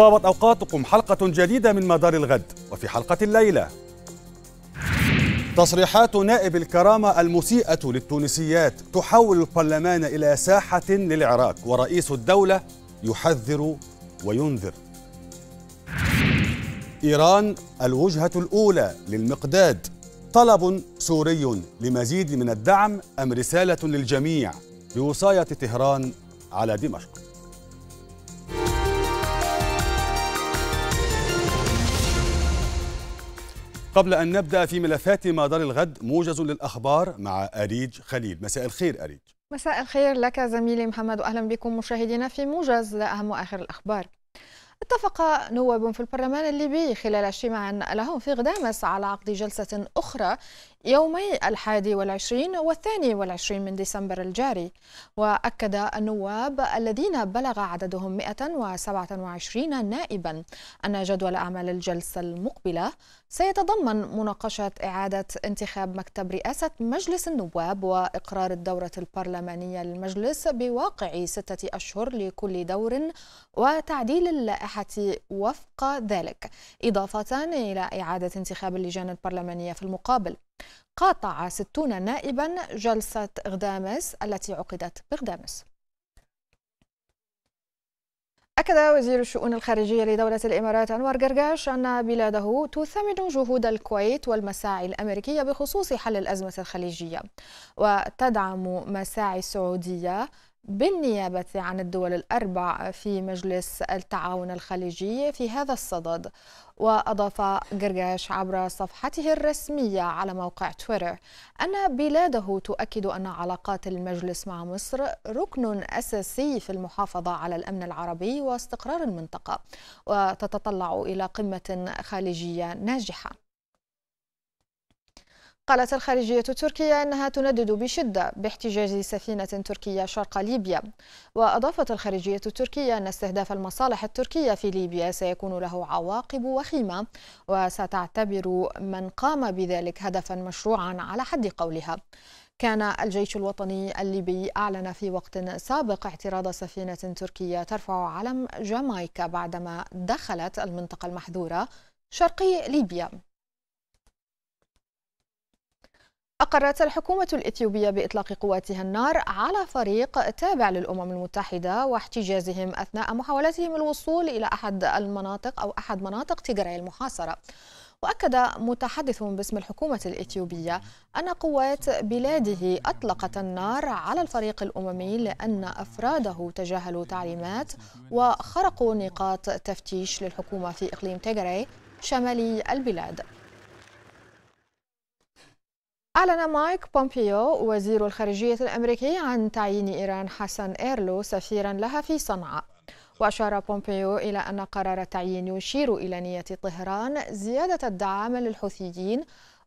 طابت أوقاتكم حلقة جديدة من مدار الغد وفي حلقة الليلة تصريحات نائب الكرامة المسيئة للتونسيات تحول البرلمان إلى ساحة للعراك ورئيس الدولة يحذر وينذر إيران الوجهة الأولى للمقداد طلب سوري لمزيد من الدعم أم رسالة للجميع بوصاية طهران على دمشق قبل أن نبدأ في ملفات مدار الغد موجز للأخبار مع أريج خليل مساء الخير أريج مساء الخير لك زميلي محمد وأهلا بكم مشاهدينا في موجز لأهم وآخر الأخبار اتفق نواب في البرلمان الليبي خلال اجتماع لهم في غدامس على عقد جلسة أخرى يومي الحادي والعشرين والثاني والعشرين من ديسمبر الجاري وأكد النواب الذين بلغ عددهم 127 نائبا أن جدول أعمال الجلسة المقبلة سيتضمن مناقشة إعادة انتخاب مكتب رئاسة مجلس النواب وإقرار الدورة البرلمانية للمجلس بواقع ستة أشهر لكل دور وتعديل اللائحة وفق ذلك إضافة إلى إعادة انتخاب اللجان البرلمانية في المقابل قاطع 60 نائبا جلسة غدامس التي عقدت بغدامس أكد وزير الشؤون الخارجية لدولة الإمارات أنور قرقاش أن بلاده تثمن جهود الكويت والمساعي الأمريكية بخصوص حل الأزمة الخليجية وتدعم مساعي السعودية بالنيابة عن الدول الأربع في مجلس التعاون الخليجي في هذا الصدد وأضاف جرجاش عبر صفحته الرسمية على موقع تويتر أن بلاده تؤكد أن علاقات المجلس مع مصر ركن أساسي في المحافظة على الأمن العربي واستقرار المنطقة وتتطلع إلى قمة خارجية ناجحة قالت الخارجية التركية أنها تندد بشدة باحتجاز سفينة تركية شرق ليبيا وأضافت الخارجية التركية أن استهداف المصالح التركية في ليبيا سيكون له عواقب وخيمة وستعتبر من قام بذلك هدفا مشروعا على حد قولها كان الجيش الوطني الليبي أعلن في وقت سابق اعتراض سفينة تركية ترفع علم جامايكا بعدما دخلت المنطقة المحذورة شرقي ليبيا أقرت الحكومة الإثيوبية بإطلاق قواتها النار على فريق تابع للأمم المتحدة واحتجازهم أثناء محاولتهم الوصول إلى أحد المناطق أو أحد مناطق تيغراي المحاصرة وأكد متحدث باسم الحكومة الإثيوبية أن قوات بلاده أطلقت النار على الفريق الأممي لأن أفراده تجاهلوا تعليمات وخرقوا نقاط تفتيش للحكومة في إقليم تيغراي شمالي البلاد أعلن مايك بومبيو وزير الخارجية الأمريكي عن تعيين إيران حسن إيرلو سفيرا لها في صنعاء وأشار بومبيو إلى أن قرار التعيين يشير إلى نية طهران زيادة الدعم للحوثيين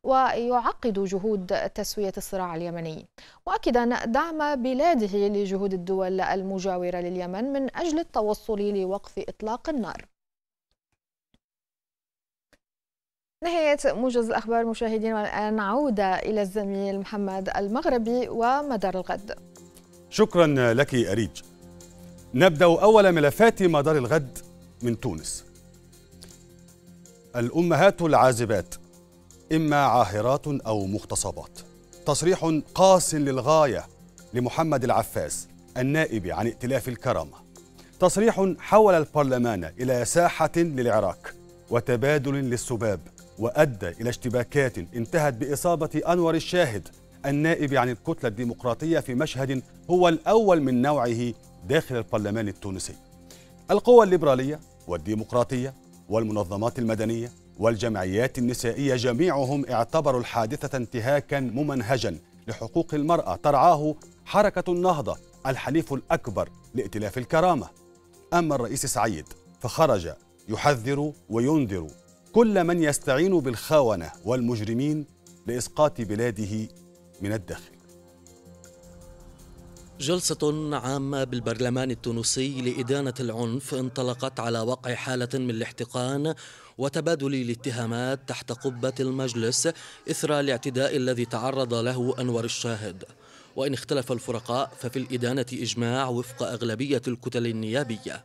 ويعقد جهود تسوية الصراع اليمني مؤكدا دعم بلاده لجهود الدول المجاورة لليمن من أجل التوصل لوقف إطلاق النار نهاية موجز الأخبار مشاهدينا والآن عودة إلى الزميل محمد المغربي ومدار الغد شكرا لك أريج نبدأ أول ملفات مدار الغد من تونس الأمهات العازبات إما عاهرات أو مغتصبات تصريح قاس للغاية لمحمد العفاس النائب عن ائتلاف الكرامة تصريح حول البرلمان إلى ساحة للعراق وتبادل للسباب وأدى إلى اشتباكات انتهت بإصابة أنور الشاهد النائب عن الكتلة الديمقراطية في مشهد هو الأول من نوعه داخل البرلمان التونسي القوى الليبرالية والديمقراطية والمنظمات المدنية والجمعيات النسائية جميعهم اعتبروا الحادثة انتهاكا ممنهجا لحقوق المرأة ترعاه حركة النهضة الحليف الأكبر لائتلاف الكرامة أما الرئيس سعيد فخرج يحذر وينذر كل من يستعين بالخونه والمجرمين لاسقاط بلاده من الداخل جلسة عامة بالبرلمان التونسي لإدانة العنف انطلقت على وقع حالة من الاحتقان وتبادل الاتهامات تحت قبة المجلس إثر الاعتداء الذي تعرض له أنور الشاهد وإن اختلف الفرقاء ففي الإدانة إجماع وفق أغلبية الكتل النيابية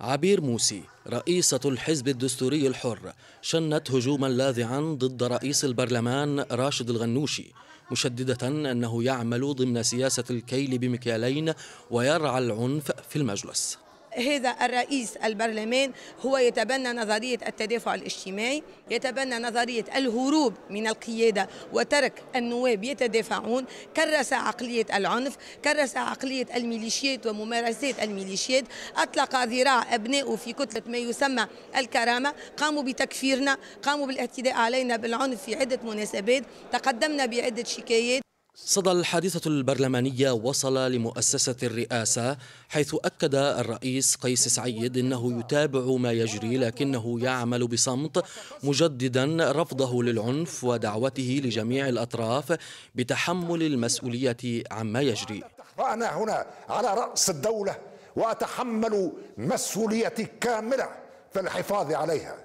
عبير موسي رئيسة الحزب الدستوري الحر شنت هجوما لاذعا ضد رئيس البرلمان راشد الغنوشي مشددة أنه يعمل ضمن سياسة الكيل بمكيالين ويرعى العنف في المجلس هذا الرئيس البرلمان هو يتبنى نظرية التدافع الاجتماعي يتبنى نظرية الهروب من القيادة وترك النواب يتدافعون كرس عقلية العنف كرس عقلية الميليشيات وممارسات الميليشيات أطلق ذراع أبنائه في كتلة ما يسمى الكرامة قاموا بتكفيرنا قاموا بالاعتداء علينا بالعنف في عدة مناسبات تقدمنا بعدة شكايات صدى الحادثة البرلمانية وصل لمؤسسة الرئاسة حيث أكد الرئيس قيس سعيد أنه يتابع ما يجري لكنه يعمل بصمت مجددا رفضه للعنف ودعوته لجميع الأطراف بتحمل المسؤولية عما يجري وأنا هنا على رأس الدولة وأتحمل مسؤوليتي كاملة في الحفاظ عليها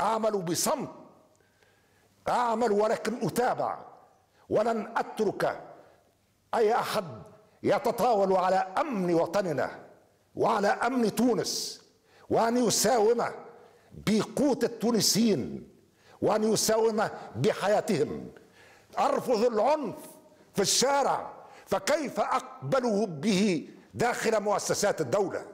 أعمل بصمت أعمل ولكن أتابع ولن اترك اي احد يتطاول على امن وطننا وعلى امن تونس وان يساوم بقوت التونسيين وان يساوم بحياتهم ارفض العنف في الشارع فكيف اقبله به داخل مؤسسات الدوله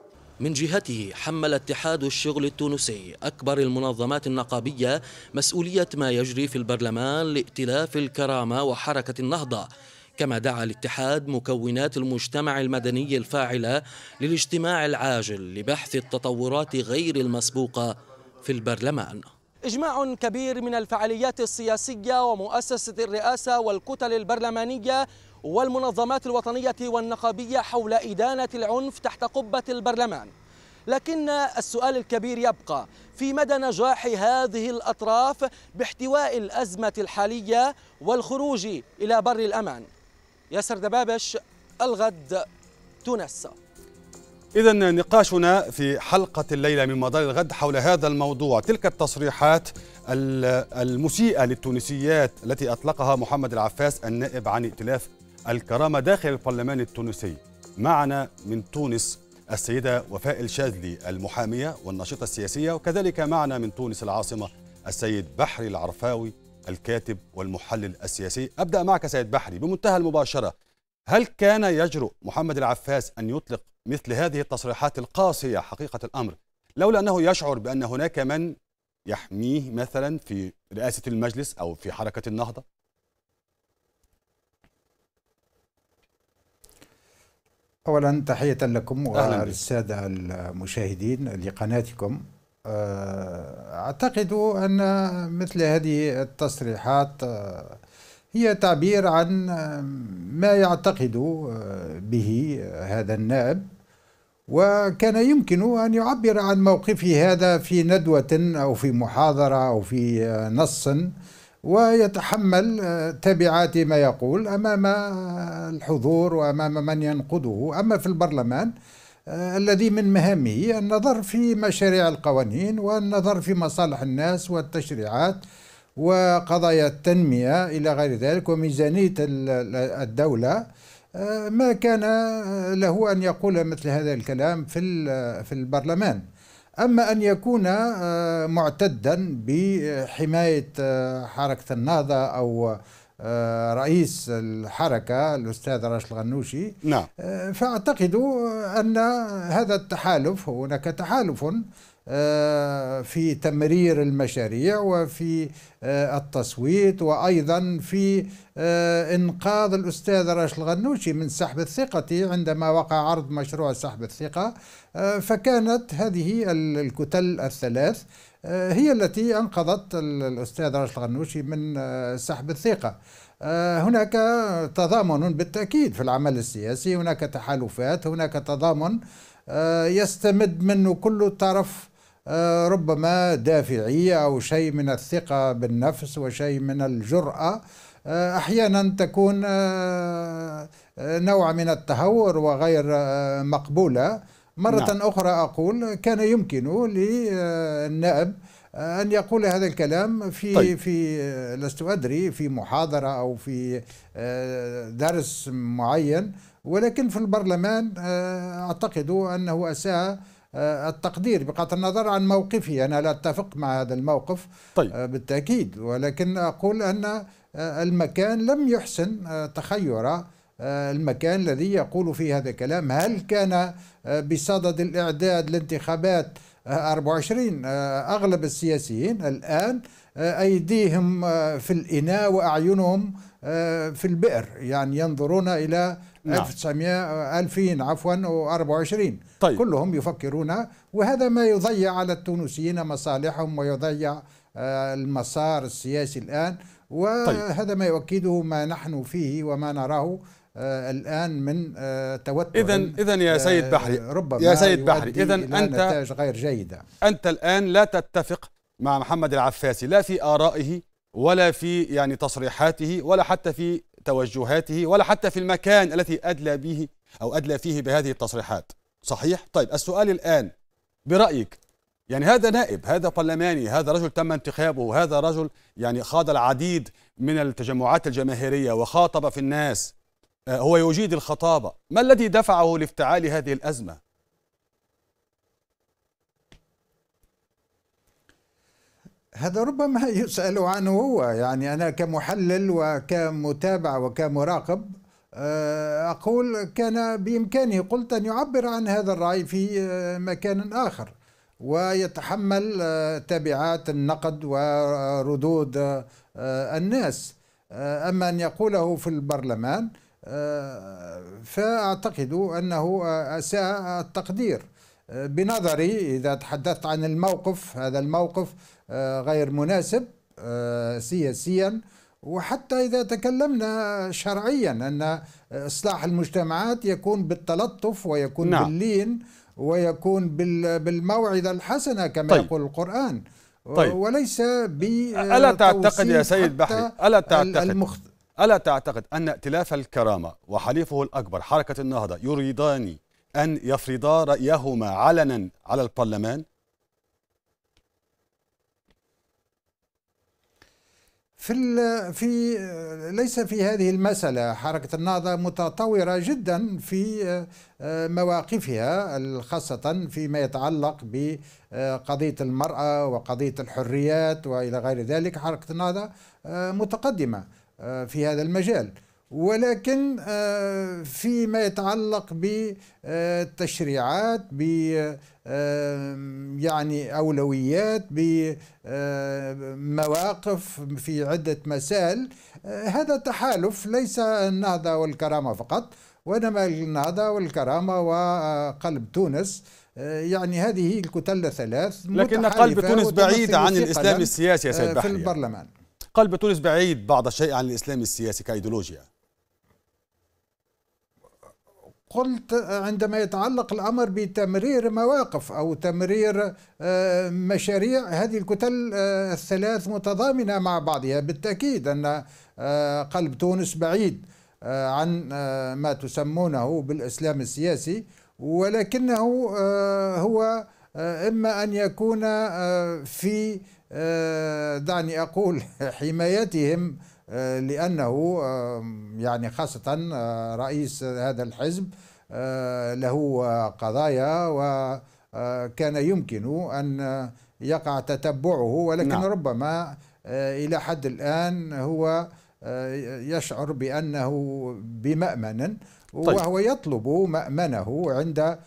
من جهته حمل اتحاد الشغل التونسي أكبر المنظمات النقابية مسؤولية ما يجري في البرلمان لائتلاف الكرامة وحركة النهضة كما دعا الاتحاد مكونات المجتمع المدني الفاعلة للاجتماع العاجل لبحث التطورات غير المسبوقة في البرلمان إجماع كبير من الفعاليات السياسية ومؤسسة الرئاسة والكتل البرلمانية والمنظمات الوطنية والنقابية حول إدانة العنف تحت قبة البرلمان لكن السؤال الكبير يبقى في مدى نجاح هذه الأطراف باحتواء الأزمة الحالية والخروج إلى بر الأمان ياسر دبابش الغد تونس إذا نقاشنا في حلقة الليلة من مدار الغد حول هذا الموضوع تلك التصريحات المسيئة للتونسيات التي أطلقها محمد العفاس النائب عن ائتلاف الكرامة داخل البرلمان التونسي معنا من تونس السيدة وفاء الشاذلي المحامية والناشطة السياسية وكذلك معنا من تونس العاصمة السيد بحري العرفاوي الكاتب والمحلل السياسي أبدأ معك سيد بحري بمنتهى المباشرة هل كان يجرؤ محمد العفاس أن يطلق مثل هذه التصريحات القاسية حقيقة الأمر لولا أنه يشعر بأن هناك من يحميه مثلا في رئاسة المجلس أو في حركة النهضة أولا تحية لكم والساده المشاهدين لقناتكم آه، أعتقد أن مثل هذه التصريحات آه، هي تعبير عن ما يعتقد آه، به هذا النائب وكان يمكن أن يعبر عن موقفه هذا في ندوة أو في محاضرة أو في نص ويتحمل آه، تبعات ما يقول أمام الحضور وأمام من ينقده أما في البرلمان آه، الذي من مهامه النظر في مشاريع القوانين والنظر في مصالح الناس والتشريعات وقضايا التنمية إلى غير ذلك وميزانية الدولة آه، ما كان له أن يقول مثل هذا الكلام في البرلمان أما أن يكون آه، معتدا بحماية آه، حركة النهضة أو آه، رئيس الحركة الأستاذ راشد الغنوشي نعم. فأعتقد أن هذا التحالف هناك تحالف آه، في تمرير المشاريع وفي آه، التصويت وايضا في آه، انقاذ الاستاذ راشد الغنوشي من سحب الثقه عندما وقع عرض مشروع سحب الثقه فكانت هذه الكتل الثلاث هي التي انقذت الاستاذ راشد الغنوشي من سحب الثقه هناك تضامن بالتاكيد في العمل السياسي هناك تحالفات هناك تضامن يستمد منه كل طرف آه، ربما دافعية أو شيء من الثقة بالنفس وشيء من الجرأة آه، أحيانا تكون آه، نوع من التهور وغير مقبولة مرة نعم. أخرى أقول كان يمكن للنائب أن يقول هذا الكلام في طيب. في لست أدري في محاضرة أو في درس معين ولكن في البرلمان أعتقد أنه أساء آه، التقدير بقطع النظر عن موقفي أنا لا أتفق مع هذا الموقف طيب. آه، بالتأكيد ولكن أقول أن آه، المكان لم يحسن تخير المكان الذي يقول فيه هذا الكلام هل كان بصدد الإعداد لانتخابات 24 أغلب السياسيين الآن أيديهم في الإناء وأعينهم في البئر يعني ينظرون إلى نعم. 1900 2000 عفوا و24 طيب. كلهم يفكرون وهذا ما يضيع على التونسيين مصالحهم ويضيع آه، المسار السياسي الآن طيب. وهذا ما يؤكده ما نحن فيه وما نراه آه، الان من آه، توتر اذا اذا يا سيد بحري ربما يا سيد بحري اذا انت نتائج غير جيده انت الان لا تتفق مع محمد العفاسي لا في ارائه ولا في يعني تصريحاته ولا حتى في توجهاته ولا حتى في المكان التي أدلى به أو أدلى فيه بهذه التصريحات صحيح؟ طيب السؤال الآن برأيك يعني هذا نائب هذا برلماني هذا رجل تم انتخابه هذا رجل يعني خاض العديد من التجمعات الجماهيرية وخاطب في الناس آه، هو يجيد الخطابة ما الذي دفعه لافتعال هذه الأزمة هذا ربما يسأل عنه هو يعني أنا كمحلل وكمتابع وكمراقب آه، أقول كان بإمكانه قلت أن يعبر عن هذا الرأي في آه، مكان آخر ويتحمل آه، تبعات النقد وردود الناس أما أن يقوله في البرلمان فأعتقد أنه أساء التقدير بنظري إذا تحدثت عن الموقف هذا الموقف آه، غير مناسب آه، سياسيا وحتى إذا تكلمنا شرعيا أن إصلاح المجتمعات يكون بالتلطف ويكون نعم. باللين ويكون بالموعظة الحسنة كما طيب. يقول القرآن طيب. وليس ب آه، ألا تعتقد يا سيد بحري ألا تعتقد المخت... ألا تعتقد أن ائتلاف الكرامة وحليفه الأكبر حركة النهضة يريدان أن يفرضا رأيهما علنا على البرلمان في في ليس في هذه المسألة حركة النهضة متطورة جدا في آه، مواقفها خاصة فيما يتعلق بقضية المرأة وقضية الحريات وإلى غير ذلك حركة النهضة آه، متقدمة آه، في هذا المجال ولكن آه، فيما يتعلق بالتشريعات ب آه، يعني اولويات بمواقف آه، في عده مسائل هذا تحالف ليس النهضه والكرامه فقط وانما النهضه والكرامه وقلب تونس يعني هذه الكتله الثلاث لكن قلب تونس بعيد عن الاسلام السياسي يا سيد في البرلمان قلب تونس بعيد بعض الشيء عن الاسلام السياسي كايديولوجيا قلت آه، عندما يتعلق الامر بتمرير مواقف او تمرير آه، مشاريع هذه الكتل آه، الثلاث متضامنه مع بعضها بالتاكيد ان قلب تونس بعيد عن ما تسمونه بالاسلام السياسي ولكنه هو اما ان يكون في دعني اقول حمايتهم آه، لأنه يعني خاصة آه، رئيس هذا الحزب آه، له قضايا وكان يمكن أن يقع تتبعه ولكن نعم. ربما إلى حد الآن هو يشعر بأنه بمأمن طيب. وهو يطلب مأمنه عند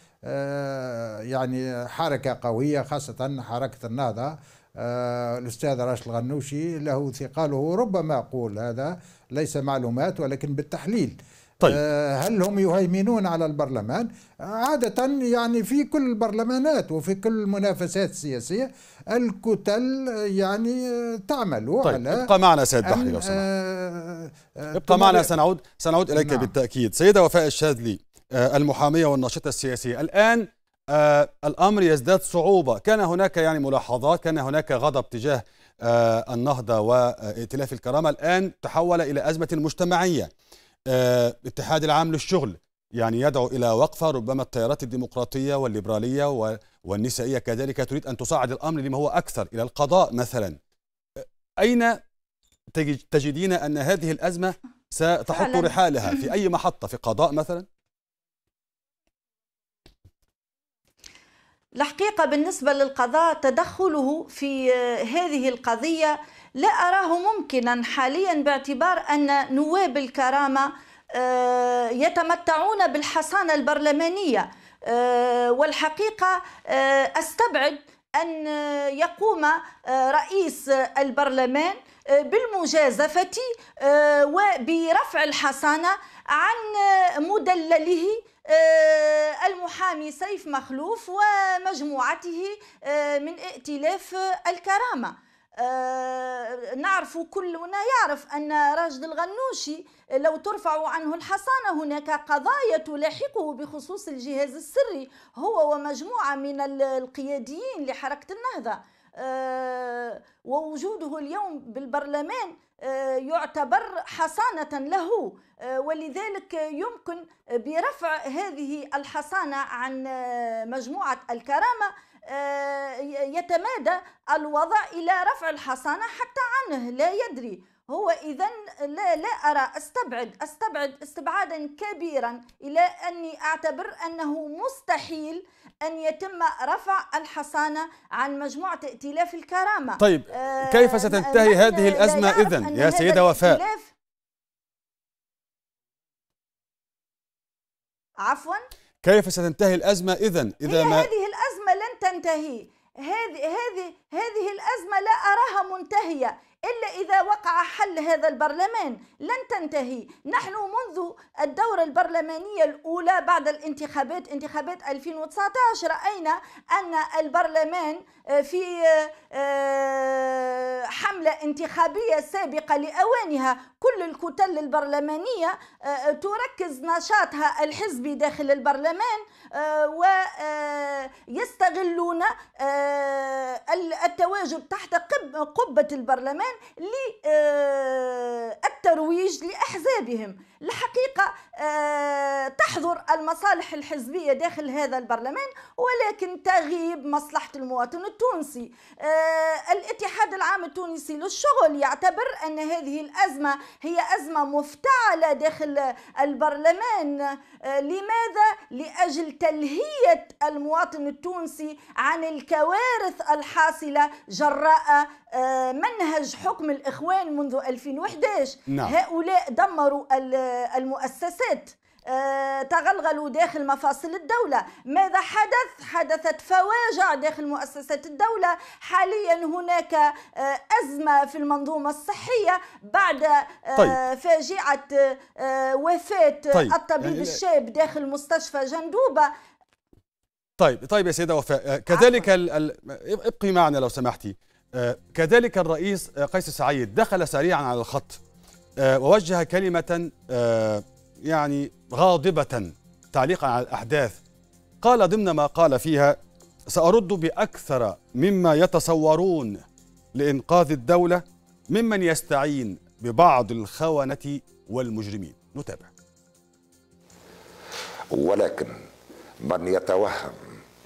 يعني حركة قوية خاصة حركة النهضة آه، الأستاذ راشد الغنوشي له ثقاله ربما أقول هذا ليس معلومات ولكن بالتحليل طيب. آه، هل هم يهيمنون على البرلمان عادة يعني في كل البرلمانات وفي كل المنافسات السياسية الكتل يعني تعمل طيب. على ابقى معنا سيد بحري لو سمحت آه، ابقى معنا سنعود سنعود إليك نعم. بالتأكيد سيدة وفاء الشاذلي المحامية والناشطة السياسية الآن آه الامر يزداد صعوبه، كان هناك يعني ملاحظات، كان هناك غضب تجاه آه النهضه وائتلاف الكرامه، الان تحول الى ازمه مجتمعيه. آه الاتحاد العام للشغل يعني يدعو الى وقفه، ربما التيارات الديمقراطيه والليبراليه والنسائيه كذلك تريد ان تصعد الامر لما هو اكثر الى القضاء مثلا. آه، اين تجدين ان هذه الازمه ستحط رحالها في اي محطه في قضاء مثلا؟ الحقيقة بالنسبة للقضاء تدخله في آه، هذه القضية لا أراه ممكنا حاليا باعتبار أن نواب الكرامة آه، يتمتعون بالحصانة البرلمانية آه، والحقيقة أستبعد أن يقوم رئيس البرلمان بالمجازفة وبرفع الحصانة عن مدلله آه، المحامي سيف مخلوف ومجموعته آه، من ائتلاف الكرامه آه، نعرف كلنا يعرف أن راشد الغنوشي لو ترفع عنه الحصانة هناك قضايا تلاحقه بخصوص الجهاز السري هو ومجموعة من القياديين لحركة النهضة آه، ووجوده اليوم بالبرلمان آه، يعتبر حصانة له آه، ولذلك يمكن برفع هذه الحصانة عن مجموعة الكرامة يتمادى الوضع إلى رفع الحصانة حتى عنه لا يدري هو إذا لا, لا أرى أستبعد أستبعد استبعادا كبيرا إلى أني أعتبر أنه مستحيل أن يتم رفع الحصانة عن مجموعة ائتلاف الكرامة طيب آه، كيف ستنتهي آه هذه الأزمة إذا يا سيدة وفاء عفوا كيف ستنتهي الأزمة إذا إذا ما هذه الأزمة لن تنتهي هذه هذه هذه الأزمة لا أراها منتهية إلا إذا وقع حل هذا البرلمان لن تنتهي نحن منذ الدورة البرلمانية الأولى بعد الانتخابات انتخابات 2019 رأينا أن البرلمان آه، في آه، آه، حملة انتخابية سابقة لأوانها كل الكتل البرلمانية آه، آه، تركز نشاطها الحزبي داخل البرلمان آه، ويستغلون التواجد تحت قبة البرلمان للترويج لأحزابهم الحقيقة آه، تحظر المصالح الحزبية داخل هذا البرلمان ولكن تغيب مصلحة المواطن التونسي آه، الاتحاد العام التونسي للشغل يعتبر أن هذه الأزمة هي أزمة مفتعلة داخل البرلمان آه، لماذا؟ لأجل تلهية المواطن التونسي عن الكوارث الحاصلة جراء آه، منهج حكم الإخوان منذ 2011 نعم. هؤلاء دمروا المؤسسات آه، تغلغلوا داخل مفاصل الدولة ماذا حدث؟ حدثت فواجع داخل مؤسسات الدولة حاليا هناك آه، أزمة في المنظومة الصحية بعد طيب. فاجعة وفاة طيب. الطبيب يعني الشاب داخل مستشفى جندوبة طيب طيب يا سيدة وفاء كذلك ال... ال... ابقي معنا لو سمحتي كذلك الرئيس آه، قيس سعيد دخل سريعا على الخط آه، ووجه كلمة آه، يعني غاضبة تعليقا على الأحداث قال ضمن ما قال فيها سأرد بأكثر مما يتصورون لإنقاذ الدولة ممن يستعين ببعض الخونة والمجرمين نتابع ولكن من يتوهم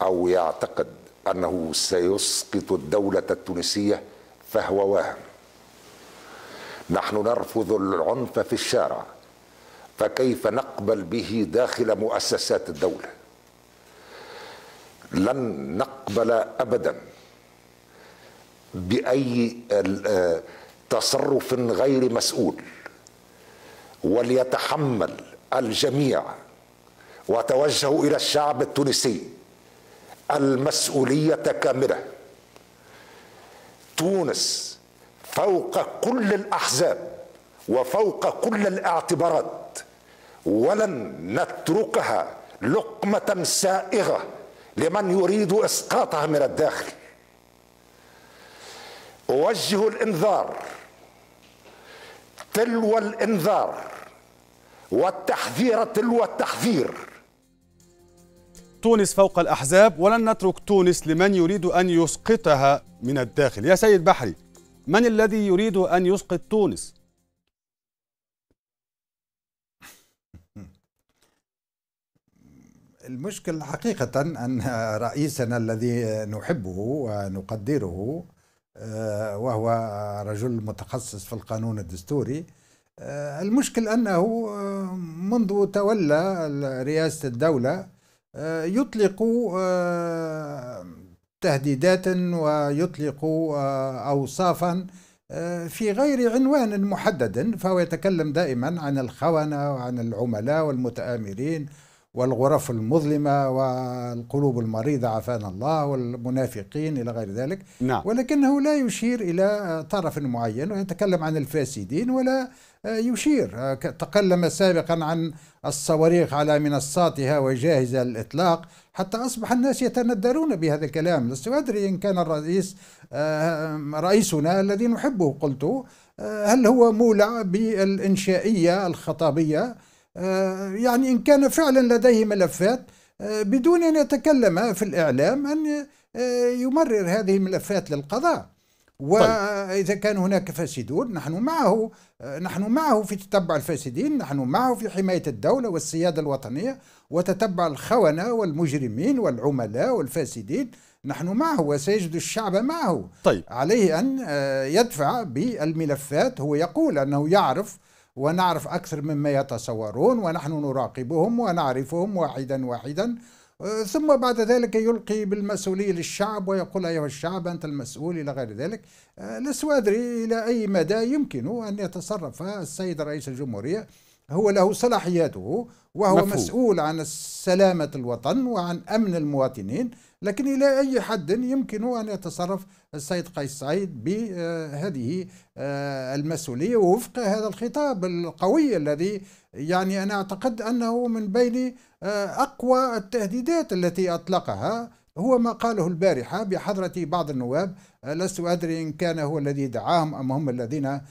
أو يعتقد أنه سيسقط الدولة التونسية فهو واهم نحن نرفض العنف في الشارع فكيف نقبل به داخل مؤسسات الدولة لن نقبل أبدا بأي تصرف غير مسؤول وليتحمل الجميع وتوجهوا إلى الشعب التونسي المسؤوليه كامله تونس فوق كل الاحزاب وفوق كل الاعتبارات ولن نتركها لقمه سائغه لمن يريد اسقاطها من الداخل اوجه الانذار تلو الانذار والتحذير تلو التحذير تونس فوق الأحزاب ولن نترك تونس لمن يريد أن يسقطها من الداخل يا سيد بحري من الذي يريد أن يسقط تونس؟ المشكل حقيقة أن رئيسنا الذي نحبه ونقدره آه، وهو رجل متخصص في القانون الدستوري آه، المشكل أنه آه، منذ تولى رئاسة الدولة آه، يطلق آه، تهديدات ويطلق آه، أوصافا في غير عنوان محدد فهو يتكلم دائما عن الخونة وعن العملاء والمتآمرين والغرف المظلمة والقلوب المريضة عافانا الله والمنافقين إلى غير ذلك نعم. ولكنه لا يشير إلى طرف معين ويتكلم عن الفاسدين ولا يشير تكلم سابقا عن الصواريخ على منصاتها وجاهزة للإطلاق حتى أصبح الناس يتندرون بهذا الكلام لست أدري إن كان الرئيس رئيسنا الذي نحبه قلت هل هو مولع بالإنشائية الخطابية آه، يعني إن كان فعلا لديه ملفات آه، بدون أن يتكلم في الإعلام أن آه، يمرر هذه الملفات للقضاء طيب. وإذا كان هناك فاسدون نحن معه نحن معه في تتبع الفاسدين نحن معه في حماية الدولة والسيادة الوطنية وتتبع الخونة والمجرمين والعملاء والفاسدين نحن معه وسيجد الشعب معه طيب. عليه أن يدفع بالملفات هو يقول أنه يعرف ونعرف أكثر مما يتصورون ونحن نراقبهم ونعرفهم واحدا واحدا أه، ثم بعد ذلك يلقي بالمسؤولية للشعب ويقول أيها الشعب أنت المسؤول إلى غير ذلك أه، لست أدري إلى أي مدى يمكن أن يتصرف السيد رئيس الجمهورية هو له صلاحياته وهو مفهوم. مسؤول عن سلامة الوطن وعن أمن المواطنين لكن إلى أي حد يمكن أن يتصرف السيد قيس سعيد بهذه آه، آه، المسؤولية وفق هذا الخطاب القوي الذي يعني أنا أعتقد أنه من بين آه، أقوى التهديدات التي أطلقها هو ما قاله البارحة بحضرة بعض النواب لست أدري إن كان هو الذي دعاهم أم هم الذين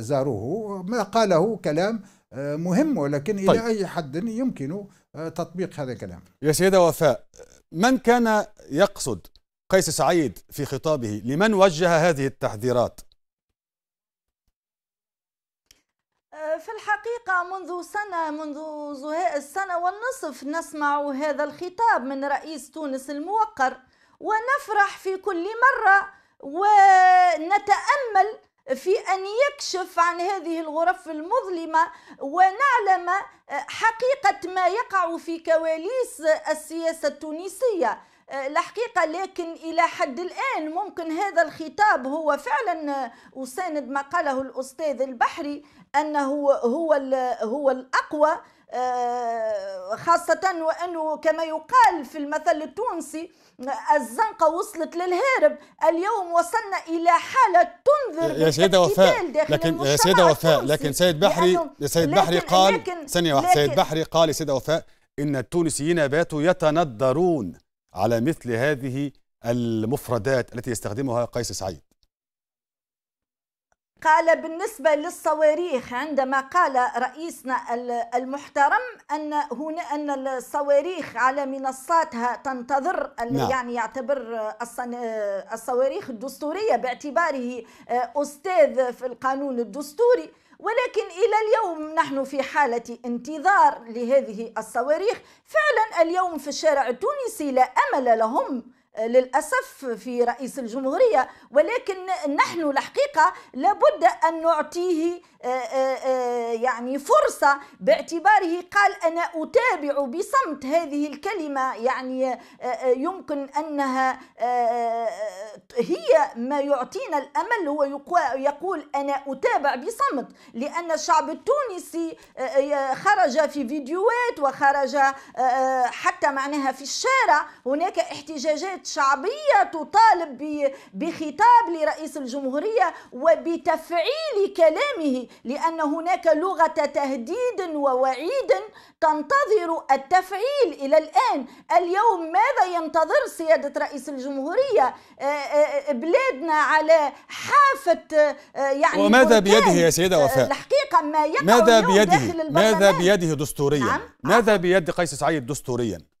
زاروه ما قاله كلام مهم ولكن إلى طيب. أي حد يمكن آه، تطبيق هذا الكلام يا سيدة وفاء من كان يقصد قيس سعيد في خطابه لمن وجه هذه التحذيرات آه، في الحقيقة منذ سنة منذ زهاء السنة والنصف نسمع هذا الخطاب من رئيس تونس الموقر ونفرح في كل مرة ونتأمل في أن يكشف عن هذه الغرف المظلمة ونعلم آه، حقيقة ما يقع في كواليس السياسة التونسية الحقيقة آه، لكن إلى حد الآن ممكن هذا الخطاب هو فعلا آه، أساند ما قاله الأستاذ البحري أنه هو, هو الأقوى آه، خاصة وأنه كما يقال في المثل التونسي الزنقة وصلت للهرب اليوم وصلنا إلى حالة تنذر يا سيدة وفاء لكن يا سيدة وفاء لكن سيد بحري يا سيد بحري قال ثانية واحدة سيد بحري قال يا سيدة وفاء إن التونسيين باتوا يتندرون على مثل هذه المفردات التي يستخدمها قيس سعيد قال بالنسبة للصواريخ عندما قال رئيسنا المحترم أن هنا أن الصواريخ على منصاتها تنتظر نعم. يعني يعتبر الصواريخ الدستورية باعتباره آه، أستاذ في القانون الدستوري ولكن إلى اليوم نحن في حالة انتظار لهذه الصواريخ فعلا اليوم في الشارع التونسي لا أمل لهم آه، للأسف في رئيس الجمهورية ولكن نحن الحقيقة لابد أن نعطيه آه، آه، آه، يعني فرصة باعتباره قال أنا أتابع بصمت هذه الكلمة يعني يمكن أنها هي ما يعطينا الأمل هو يقول أنا أتابع بصمت لأن الشعب التونسي خرج في فيديوهات وخرج حتى معناها في الشارع هناك احتجاجات شعبية تطالب بختام الخطاب لرئيس الجمهورية وبتفعيل كلامه لأن هناك لغة تهديد ووعيد تنتظر التفعيل إلى الآن اليوم ماذا ينتظر سيادة رئيس الجمهورية آه، آه، آه، بلادنا على حافة يعني وماذا بيده يا سيدة وفاء الحقيقة ما يقع ماذا بيده ماذا بيده دستوريا نعم؟ ماذا بيد قيس سعيد دستوريا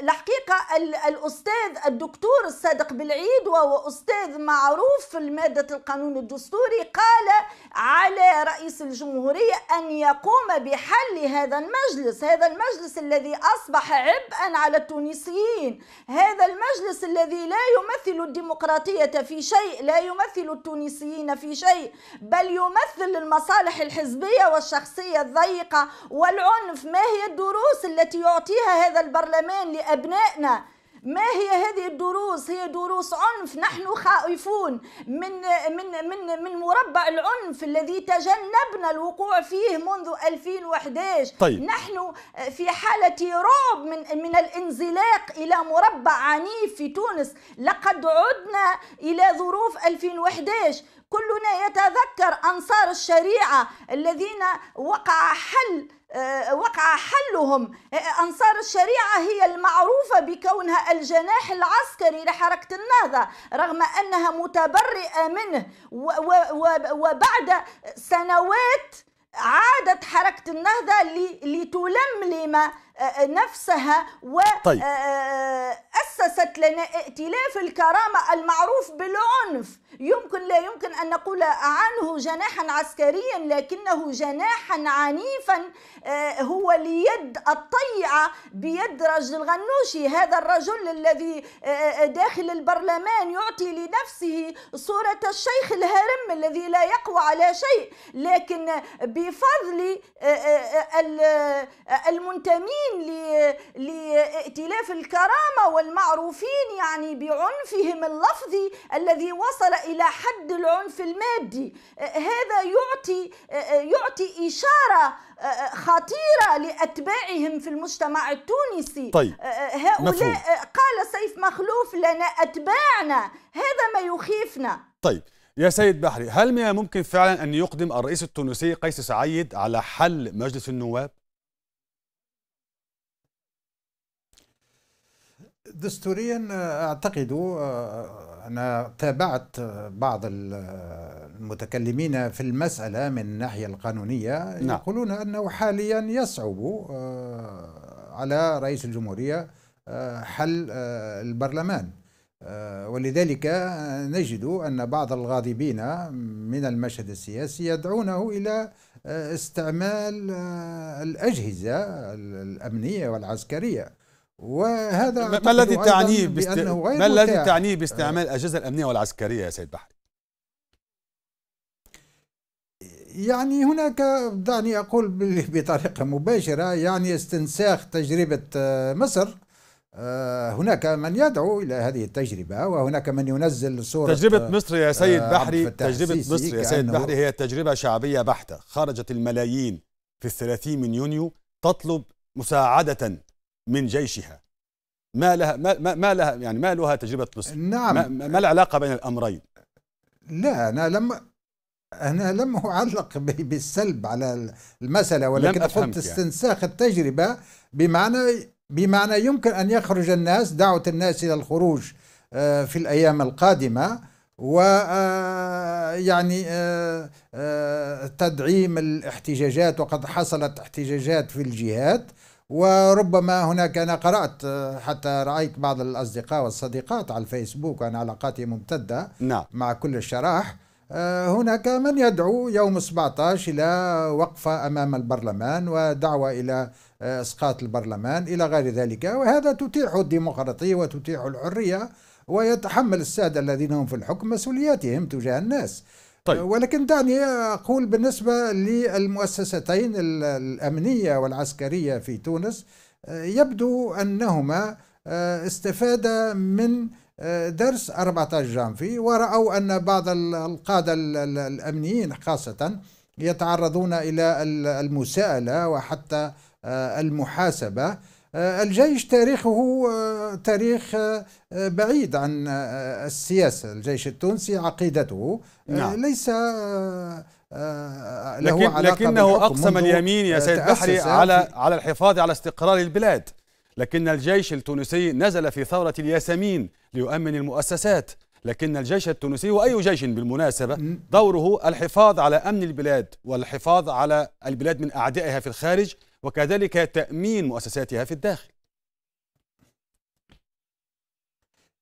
الحقيقة الأستاذ الدكتور الصادق بالعيد وهو أستاذ معروف في المادة القانون الدستوري قال على رئيس الجمهورية أن يقوم بحل هذا المجلس هذا المجلس الذي أصبح عبئا على التونسيين هذا المجلس الذي لا يمثل الديمقراطية في شيء لا يمثل التونسيين في شيء بل يمثل المصالح الحزبية والشخصية الضيقة والعنف ما هي الدروس التي يعطيها هذا البرلمان البرلمان لأبنائنا ما هي هذه الدروس هي دروس عنف نحن خائفون من من من من مربع العنف الذي تجنبنا الوقوع فيه منذ 2011 طيب. نحن في حالة رعب من من الانزلاق إلى مربع عنيف في تونس لقد عدنا إلى ظروف 2011 كلنا يتذكر أنصار الشريعة الذين وقع حل آه، وقع حلهم آه، آه، أنصار الشريعة هي المعروفة بكونها الجناح العسكري لحركة النهضة رغم أنها متبرئة منه وبعد سنوات عادت حركة النهضة لتلملم آه، آه، نفسها وأسست طيب. آه، لنا ائتلاف الكرامة المعروف بالعنف يمكن لا يمكن أن نقول عنه جناحا عسكريا لكنه جناحا عنيفا هو ليد الطيعة بيد رجل الغنوشي هذا الرجل الذي داخل البرلمان يعطي لنفسه صورة الشيخ الهرم الذي لا يقوى على شيء لكن بفضل المنتمين لائتلاف الكرامة والمعروفين يعني بعنفهم اللفظي الذي وصل إلى حد العنف المادي هذا يعطي يعطي إشارة خطيرة لأتباعهم في المجتمع التونسي طيب. هؤلاء مفهوم. قال سيف مخلوف لنا أتباعنا هذا ما يخيفنا طيب يا سيد بحري هل من ممكن فعلا أن يقدم الرئيس التونسي قيس سعيد على حل مجلس النواب؟ دستوريا آه، اعتقد آه، انا تابعت آه، بعض المتكلمين في المساله من الناحيه القانونيه نعم. يقولون انه حاليا يصعب على رئيس الجمهوريه حل البرلمان ولذلك نجد ان بعض الغاضبين من المشهد السياسي يدعونه الى استعمال الاجهزه الامنيه والعسكريه وهذا ما الذي تعنيه باست... ما الذي تعنيه باستعمال الاجهزه الامنيه والعسكريه يا سيد بحري؟ يعني هناك دعني اقول بطريقه مباشره يعني استنساخ تجربه آه، مصر آه، هناك من يدعو الى هذه التجربه وهناك من ينزل صوره تجربه آه، مصر يا سيد بحري تجربه مصر يا سيد بحري هي تجربه شعبيه بحته خرجت الملايين في الثلاثين من يونيو تطلب مساعده من جيشها ما لها ما, ما لها يعني ما لها تجربه مصر نعم ما, ما العلاقه بين الامرين لا انا لم انا لم اعلق بالسلب على المساله ولكن قلت يعني. استنساخ يعني. التجربه بمعنى بمعنى يمكن ان يخرج الناس دعوه الناس الى الخروج آه، في الايام القادمه ويعني آه، آه، تدعيم الاحتجاجات وقد حصلت احتجاجات في الجهات وربما هناك أنا قرأت آه، حتى رأيت بعض الأصدقاء والصديقات على الفيسبوك وأنا علاقاتي ممتدة نعم. مع كل الشراح آه، هناك من يدعو يوم 17 إلى وقفة أمام البرلمان ودعوة إلى آه، إسقاط البرلمان إلى غير ذلك وهذا تتيح الديمقراطية وتتيح الحرية ويتحمل السادة الذين هم في الحكم مسؤولياتهم تجاه الناس طيب. ولكن دعني أقول بالنسبة للمؤسستين الأمنية والعسكرية في تونس آه، يبدو أنهما آه، استفادا من آه، درس 14 جانفي ورأوا أن بعض القادة الأمنيين خاصة يتعرضون إلى المساءلة وحتى المحاسبة آه، الجيش تاريخه آه، تاريخ آه، بعيد عن السياسة الجيش التونسي عقيدته نعم. ليس له لكن علاقة لكنه أقسم اليمين يا سيد بحري على على الحفاظ على استقرار البلاد لكن الجيش التونسي نزل في ثورة الياسمين ليؤمن المؤسسات لكن الجيش التونسي وأي جيش بالمناسبة دوره الحفاظ على أمن البلاد والحفاظ على البلاد من أعدائها في الخارج وكذلك تأمين مؤسساتها في الداخل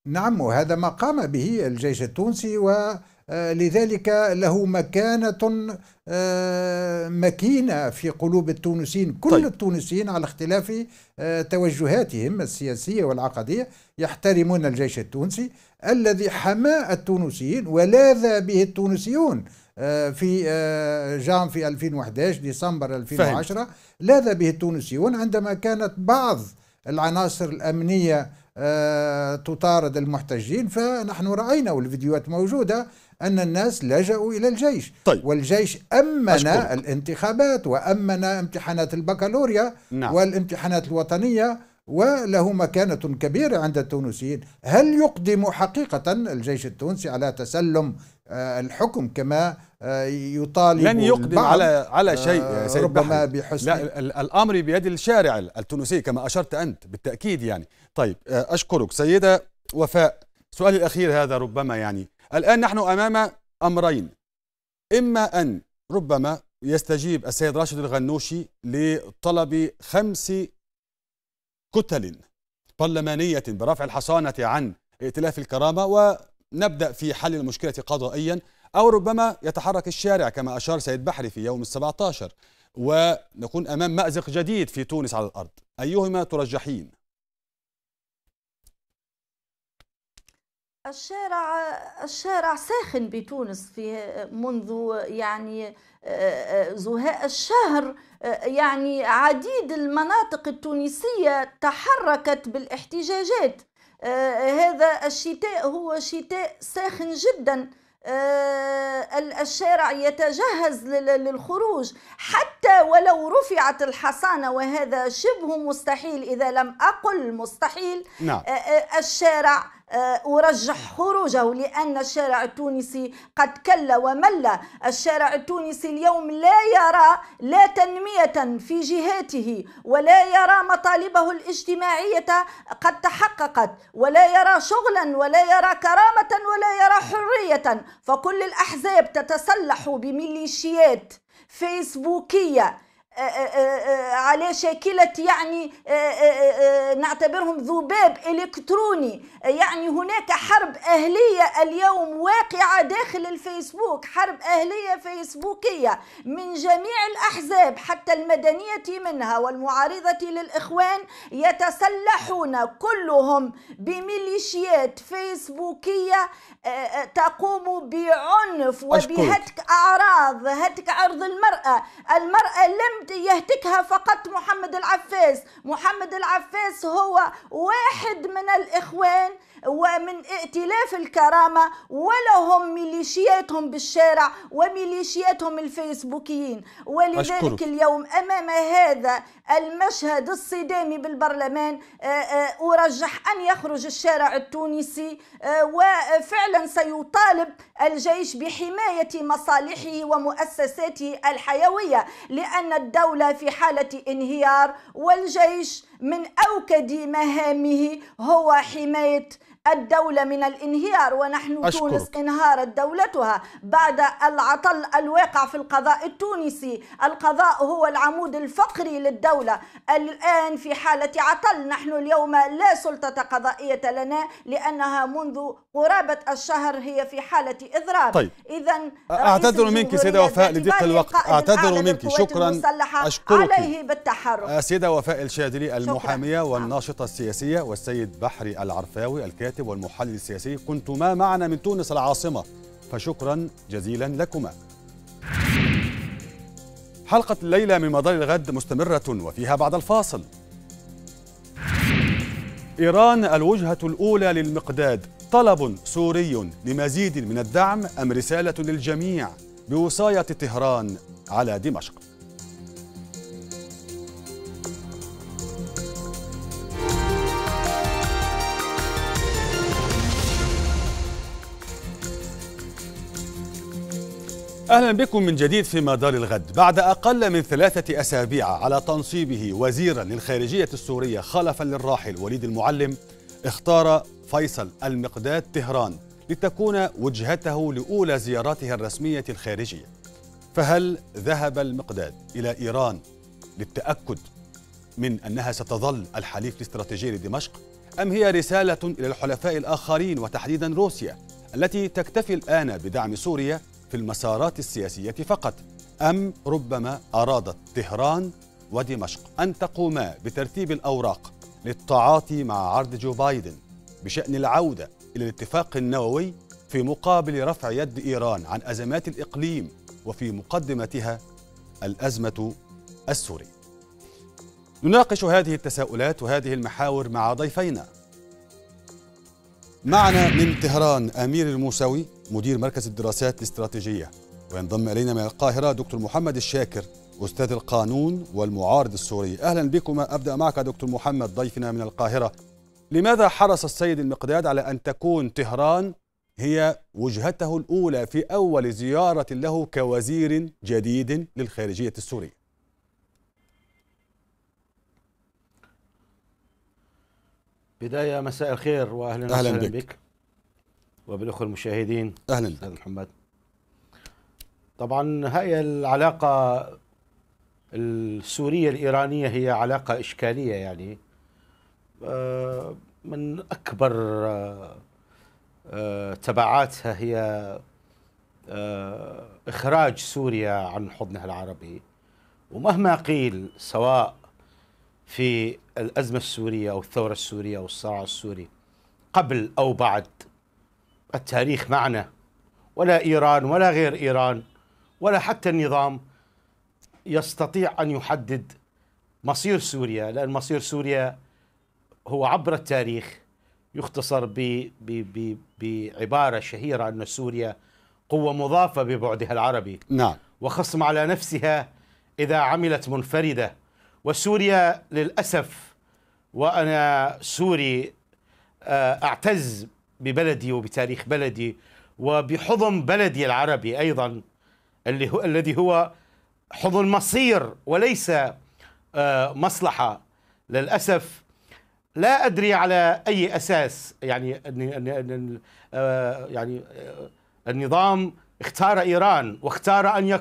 نعم وهذا ما قام به الجيش التونسي ولذلك آه، له مكانة آه، مكينة في قلوب التونسيين كل طيب. التونسيين على اختلاف آه، توجهاتهم السياسية والعقدية يحترمون الجيش التونسي الذي حمى التونسيين ولاذ به التونسيون آه، في آه، جان في 2011 ديسمبر 2010 فهم. لاذ به التونسيون عندما كانت بعض العناصر الأمنية آه، تطارد المحتجين فنحن رأينا والفيديوهات موجودة أن الناس لجأوا إلى الجيش طيب. والجيش أمن أشكرك. الانتخابات وأمن امتحانات البكالوريا نعم. والامتحانات الوطنية وله مكانة كبيرة عند التونسيين هل يقدم حقيقة الجيش التونسي على تسلم آه، الحكم كما آه، يطالب لن يقدم على على شيء آه، سيد ربما بحسن لا الامر بيد الشارع التونسي كما اشرت انت بالتاكيد يعني طيب اشكرك سيده وفاء سؤالي الاخير هذا ربما يعني الان نحن امام امرين اما ان ربما يستجيب السيد راشد الغنوشي لطلب خمس كتل برلمانيه برفع الحصانه عن ائتلاف الكرامه و نبدأ في حل المشكلة قضائيا أو ربما يتحرك الشارع كما أشار سيد بحري في يوم السبعة عشر ونكون أمام مأزق جديد في تونس على الأرض أيهما ترجحين؟ الشارع الشارع ساخن بتونس في منذ يعني زهاء الشهر يعني عديد المناطق التونسية تحركت بالاحتجاجات آه، آه، هذا الشتاء هو شتاء ساخن جدا آه، الشارع يتجهز للخروج حتى ولو رفعت الحصانة وهذا شبه مستحيل إذا لم أقل مستحيل نعم. الشارع آه، أرجح خروجه لأن الشارع التونسي قد كل ومل الشارع التونسي اليوم لا يرى لا تنمية في جهاته ولا يرى مطالبه الاجتماعية قد تحققت ولا يرى شغلا ولا يرى كرامة ولا يرى حرية فكل الأحزاب تتسلح بميليشيات فيسبوكية آه، آه، آه، على شاكلة يعني نعتبرهم ذباب إلكتروني يعني هناك حرب أهلية اليوم واقعة داخل الفيسبوك حرب أهلية فيسبوكية من جميع الأحزاب حتى المدنية منها والمعارضة للإخوان يتسلحون كلهم بميليشيات فيسبوكية تقوم بعنف وبهتك أعراض هتك عرض المرأة المرأة لم يهتكها فقط محمد العفاس محمد العفاس هو واحد من الإخوان ومن ائتلاف الكرامة ولهم ميليشياتهم بالشارع وميليشياتهم الفيسبوكيين ولذلك أشكره. اليوم أمام هذا المشهد الصدامي بالبرلمان آه، آه، أرجح أن يخرج الشارع التونسي آه، وفعلا سيطالب الجيش بحماية مصالحه ومؤسساته الحيوية لأن الدولة في حالة انهيار والجيش من أوكد مهامه هو حماية الدولة من الانهيار ونحن أشكرك. تونس انهارت دولتها بعد العطل الواقع في القضاء التونسي القضاء هو العمود الفقري للدولة الآن في حالة عطل نحن اليوم لا سلطة قضائية لنا لأنها منذ قرابة الشهر هي في حالة إضراب طيب. إذا أعتذر منك سيدة وفاء لضيق الوقت أعتذر منك شكرا أشكرك عليه بالتحرك السيدة وفاء الشادلي المحامية نعم. والناشطة السياسية والسيد بحري العرفاوي الكاتب الكاتب والمحلل السياسي كنتما معنا من تونس العاصمة فشكرا جزيلا لكما حلقة الليلة من مدار الغد مستمرة وفيها بعد الفاصل إيران الوجهة الأولى للمقداد طلب سوري لمزيد من الدعم أم رسالة للجميع بوصاية طهران على دمشق أهلا بكم من جديد في مدار الغد بعد أقل من ثلاثة أسابيع على تنصيبه وزيرا للخارجية السورية خلفا للراحل وليد المعلم اختار فيصل المقداد طهران لتكون وجهته لأولى زياراته الرسمية الخارجية فهل ذهب المقداد إلى إيران للتأكد من أنها ستظل الحليف الاستراتيجي لدمشق أم هي رسالة إلى الحلفاء الآخرين وتحديدا روسيا التي تكتفي الآن بدعم سوريا في المسارات السياسية فقط أم ربما أرادت طهران ودمشق أن تقوما بترتيب الأوراق للتعاطي مع عرض جو بايدن بشأن العودة إلى الاتفاق النووي في مقابل رفع يد إيران عن أزمات الإقليم وفي مقدمتها الأزمة السورية نناقش هذه التساؤلات وهذه المحاور مع ضيفينا معنا من طهران أمير الموسوي مدير مركز الدراسات الاستراتيجية وينضم إلينا من القاهرة دكتور محمد الشاكر أستاذ القانون والمعارض السوري أهلا بكم أبدأ معك دكتور محمد ضيفنا من القاهرة لماذا حرص السيد المقداد على أن تكون طهران هي وجهته الأولى في أول زيارة له كوزير جديد للخارجية السورية بداية مساء الخير وأهلا وسهلا بك, بك. وبالاخوه المشاهدين اهلا استاذ محمد طبعا هي العلاقه السوريه الايرانيه هي علاقه اشكاليه يعني آه، من اكبر آه، تبعاتها هي آه، اخراج سوريا عن حضنها العربي ومهما قيل سواء في الازمه السوريه او الثوره السوريه او الصراع السوري قبل او بعد التاريخ معنا ولا ايران ولا غير ايران ولا حتى النظام يستطيع ان يحدد مصير سوريا لان مصير سوريا هو عبر التاريخ يختصر ب ب ب بعباره شهيره ان سوريا قوه مضافه ببعدها العربي نعم وخصم على نفسها اذا عملت منفرده وسوريا للاسف وانا سوري آه، اعتز ببلدي وبتاريخ بلدي وبحضن بلدي العربي ايضا اللي هو الذي هو حضن مصير وليس آه، مصلحه للاسف لا ادري على اي اساس يعني آه، يعني آه، النظام اختار ايران واختار ان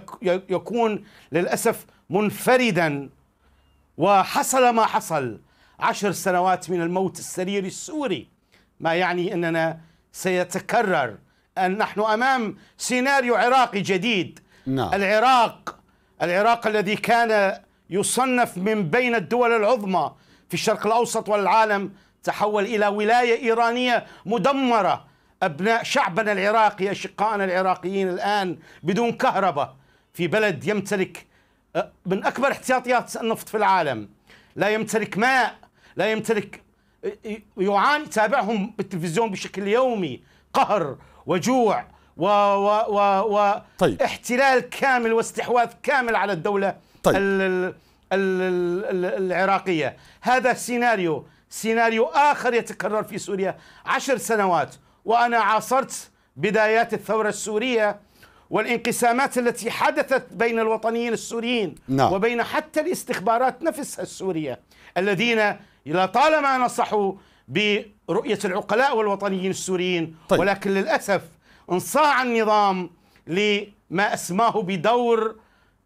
يكون للاسف منفردا وحصل ما حصل عشر سنوات من الموت السريري السوري ما يعني أننا سيتكرر أن نحن أمام سيناريو عراقي جديد نعم. العراق العراق الذي كان يصنف من بين الدول العظمى في الشرق الأوسط والعالم تحول إلى ولاية إيرانية مدمرة أبناء شعبنا العراقي أشقائنا العراقيين الآن بدون كهرباء في بلد يمتلك أه، من أكبر احتياطيات النفط في العالم لا يمتلك ماء لا يمتلك يعاني تابعهم بالتلفزيون بشكل يومي قهر وجوع و و و و طيب. احتلال كامل واستحواذ كامل على الدولة طيب. الـ الـ الـ العراقية هذا سيناريو سيناريو آخر يتكرر في سوريا عشر سنوات وأنا عاصرت بدايات الثورة السورية والانقسامات التي حدثت بين الوطنيين السوريين نعم. وبين حتى الاستخبارات نفسها السورية الذين لطالما نصحوا برؤية العقلاء والوطنيين السوريين طيب. ولكن للأسف انصاع النظام لما أسماه بدور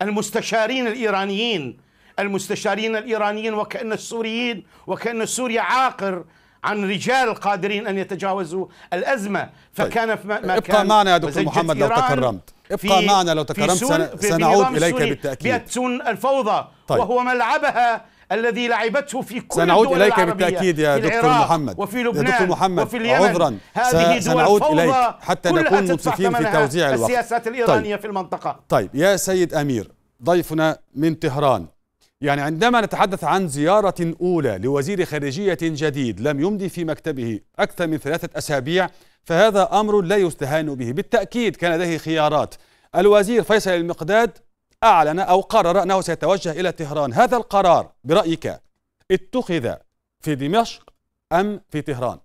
المستشارين الإيرانيين المستشارين الإيرانيين وكأن السوريين وكأن سوريا عاقر عن رجال قادرين أن يتجاوزوا الأزمة فكان طيب. ما كان ابقى معنا يا دكتور محمد لو تكرمت ابقى معنا لو تكرمت سنعود إليك بالتأكيد في الفوضى طيب. وهو ملعبها الذي لعبته في كل سنعود الدول إليك العربية بالتأكيد يا دكتور محمد وفي لبنان دكتور محمد وفي اليمن عذرا هذه سنعود إليك حتى نكون منصفين في توزيع الوقت السياسات الإيرانية طيب. في المنطقة طيب يا سيد أمير ضيفنا من طهران يعني عندما نتحدث عن زيارة أولى لوزير خارجية جديد لم يمضي في مكتبه أكثر من ثلاثة أسابيع فهذا أمر لا يستهان به بالتأكيد كان لديه خيارات الوزير فيصل المقداد أعلن أو قرر أنه سيتوجه إلى طهران هذا القرار برأيك اتخذ في دمشق أم في طهران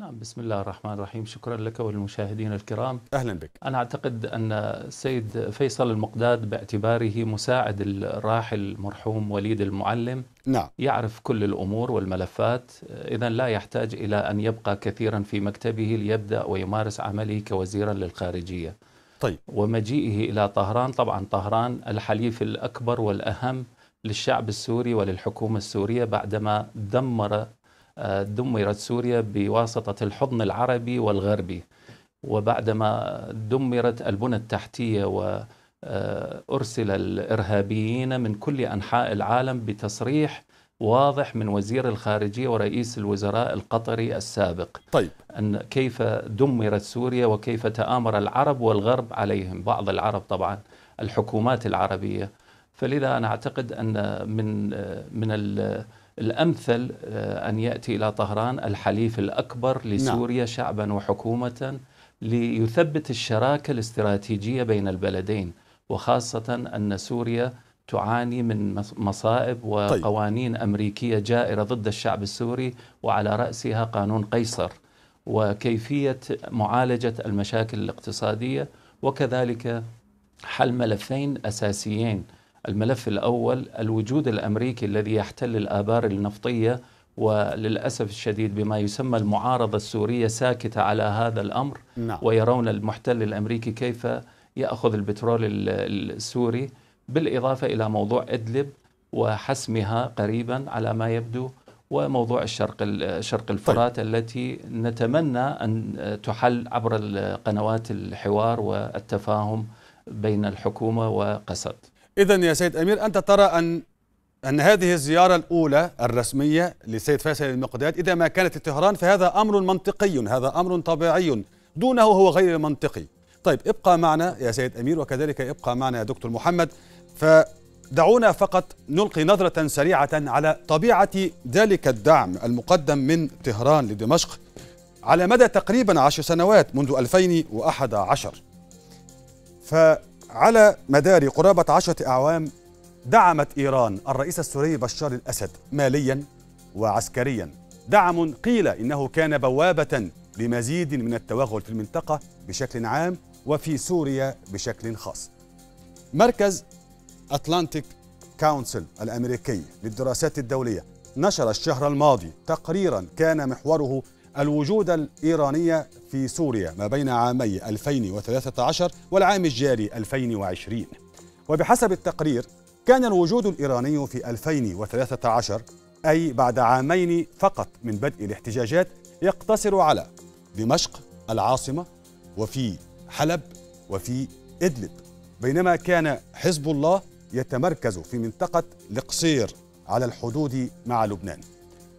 نعم بسم الله الرحمن الرحيم شكرا لك وللمشاهدين الكرام أهلا بك أنا أعتقد أن السيد فيصل المقداد باعتباره مساعد الراحل المرحوم وليد المعلم نعم. يعرف كل الأمور والملفات إذا لا يحتاج إلى أن يبقى كثيرا في مكتبه ليبدأ ويمارس عمله كوزيرا للخارجية طيب ومجيئه إلى طهران طبعا طهران الحليف الأكبر والأهم للشعب السوري وللحكومة السورية بعدما دمر دمرت سوريا بواسطة الحضن العربي والغربي وبعدما دمرت البنى التحتية وأرسل آه، الإرهابيين من كل أنحاء العالم بتصريح واضح من وزير الخارجية ورئيس الوزراء القطري السابق طيب أن كيف دمرت سوريا وكيف تآمر العرب والغرب عليهم بعض العرب طبعا الحكومات العربية فلذا أنا أعتقد أن من آه، من الأمثل آه، أن يأتي إلى طهران الحليف الأكبر نعم. لسوريا شعبا وحكومة ليثبت الشراكة الاستراتيجية بين البلدين وخاصة أن سوريا تعاني من مصائب طيب. وقوانين طيب. أمريكية جائرة ضد الشعب السوري وعلى رأسها قانون قيصر وكيفية معالجة المشاكل الاقتصادية وكذلك حل ملفين أساسيين الملف الأول الوجود الأمريكي الذي يحتل الآبار النفطية وللأسف الشديد بما يسمى المعارضة السورية ساكتة على هذا الأمر نعم. ويرون المحتل الأمريكي كيف يأخذ البترول السوري بالإضافة إلى موضوع إدلب وحسمها قريبا على ما يبدو وموضوع الشرق الشرق طيب. الفرات طيب. التي نتمنى ان تحل عبر قنوات الحوار والتفاهم بين الحكومه وقسد. إذا يا سيد أمير أنت ترى أن أن هذه الزيارة الأولى الرسمية للسيد فيصل المقداد إذا ما كانت لطهران فهذا أمر منطقي هذا أمر طبيعي دونه هو غير منطقي طيب ابقى معنا يا سيد أمير وكذلك ابقى معنا يا دكتور محمد فدعونا فقط نلقي نظرة سريعة على طبيعة ذلك الدعم المقدم من طهران لدمشق على مدى تقريبا عشر سنوات منذ 2011 ف على مدار قرابة عشرة أعوام دعمت إيران الرئيس السوري بشار الأسد ماليا وعسكريا دعم قيل إنه كان بوابة لمزيد من التوغل في المنطقة بشكل عام وفي سوريا بشكل خاص مركز أتلانتيك كاونسل الأمريكي للدراسات الدولية نشر الشهر الماضي تقريرا كان محوره الوجود الإيرانية في سوريا ما بين عامي 2013 والعام الجاري 2020 وبحسب التقرير كان الوجود الإيراني في 2013 أي بعد عامين فقط من بدء الاحتجاجات يقتصر على دمشق العاصمة وفي حلب وفي إدلب بينما كان حزب الله يتمركز في منطقة القصير على الحدود مع لبنان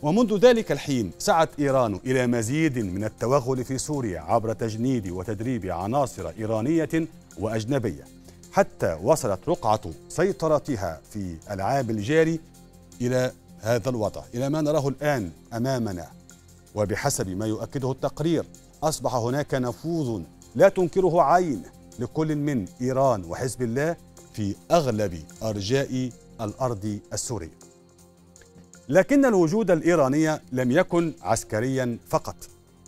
ومنذ ذلك الحين سعت إيران إلى مزيد من التوغل في سوريا عبر تجنيد وتدريب عناصر إيرانية وأجنبية حتى وصلت رقعة سيطرتها في العام الجاري إلى هذا الوضع إلى ما نراه الآن أمامنا وبحسب ما يؤكده التقرير أصبح هناك نفوذ لا تنكره عين لكل من إيران وحزب الله في أغلب أرجاء الأرض السورية لكن الوجود الإيراني لم يكن عسكريا فقط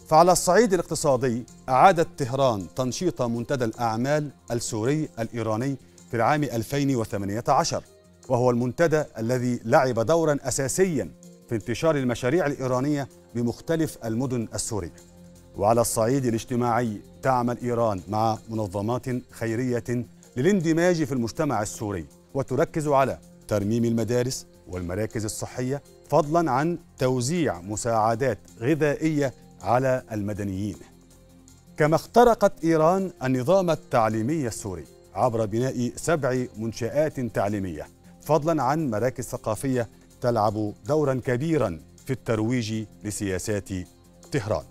فعلى الصعيد الاقتصادي أعادت طهران تنشيط منتدى الأعمال السوري الإيراني في العام 2018 وهو المنتدى الذي لعب دورا أساسيا في انتشار المشاريع الإيرانية بمختلف المدن السورية وعلى الصعيد الاجتماعي تعمل إيران مع منظمات خيرية للاندماج في المجتمع السوري وتركز على ترميم المدارس والمراكز الصحية فضلا عن توزيع مساعدات غذائية على المدنيين كما اخترقت إيران النظام التعليمي السوري عبر بناء سبع منشآت تعليمية فضلا عن مراكز ثقافية تلعب دورا كبيرا في الترويج لسياسات طهران